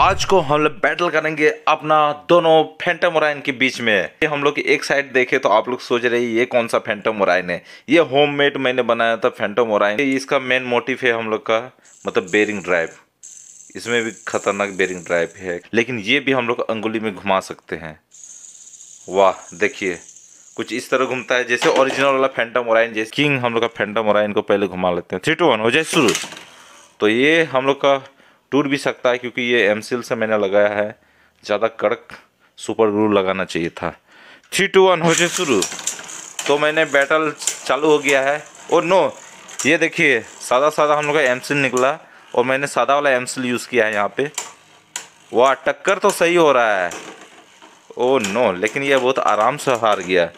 आज को हम लोग बैटल करेंगे अपना दोनों फैंटम ओराइन के बीच में ये हम लोग एक साइड देखे तो आप लोग सोच रहे ये कौन सा फैंटम ओराइन है ये होममेड मैंने बनाया था फैंटम ओराइन इसका मेन मोटिव है हम लोग का मतलब बेरिंग ड्राइव इसमें भी खतरनाक बेरिंग ड्राइव है लेकिन ये भी हम लोग अंगुली में घुमा सकते हैं वाह देखिए कुछ इस तरह घूमता है जैसे ओरिजिनल वाला फैंटम ओराइन जैसे किंग हम लोग का फैंटम ओराइन को पहले घुमा लेते हैं थ्री टू वन हो जाए शुरू तो ये हम लोग का टूट भी सकता है क्योंकि ये एम से मैंने लगाया है ज़्यादा कड़क सुपर ग्लू लगाना चाहिए था थ्री टू वन हो जाए शुरू तो मैंने बैटल चालू हो गया है और नो ये देखिए सादा सादा हम लोग का एम निकला और मैंने सादा वाला एम यूज़ किया है यहाँ पे वाह टक्कर तो सही हो रहा है ओ oh नो लेकिन यह बहुत आराम से हार गया